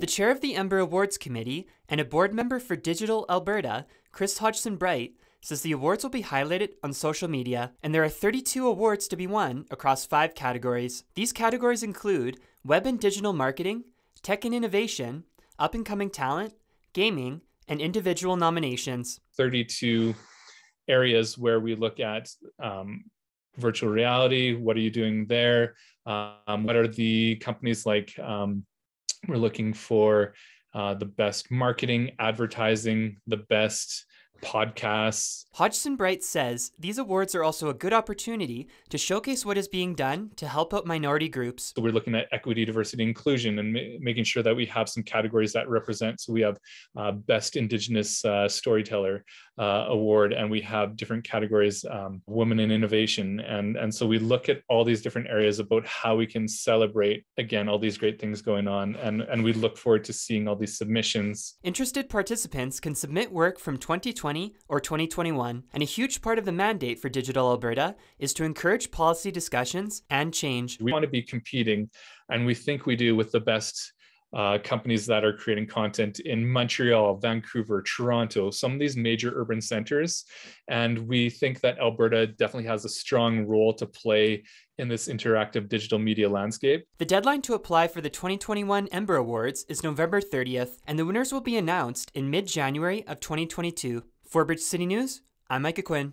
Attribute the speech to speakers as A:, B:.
A: The chair of the Ember Awards Committee and a board member for Digital Alberta, Chris Hodgson Bright, says the awards will be highlighted on social media, and there are 32 awards to be won across five categories. These categories include web and digital marketing, tech and innovation, up and coming talent, gaming, and individual nominations.
B: 32 areas where we look at um, virtual reality. What are you doing there? Um, what are the companies like um, we're looking for uh, the best marketing, advertising, the best podcasts. Hodgson Bright says these awards are also a good opportunity to showcase what is being done to help out minority groups. So we're looking at equity, diversity, inclusion, and ma- making sure that we have some categories that represent. So we have uh, Best Indigenous uh, Storyteller uh, Award, and we have different categories, um, Women in Innovation, and and so we look at all these different areas about how we can celebrate again all these great things going on, and and we look forward to seeing all these submissions. Interested
A: participants can submit work from 2020 2020 or 2021, and a huge part of the mandate
B: for Digital Alberta is to encourage policy discussions and change. We want to be competing, and we think we do with the best uh, companies that are creating content in Montreal, Vancouver, Toronto, some of these major urban centers. And we think that Alberta definitely has a strong role to play in this interactive digital media landscape. The deadline to apply for the 2021 Ember Awards is November 30th, and the winners will be announced
A: in mid January of 2022. For Bridge City News, I'm Micah Quinn.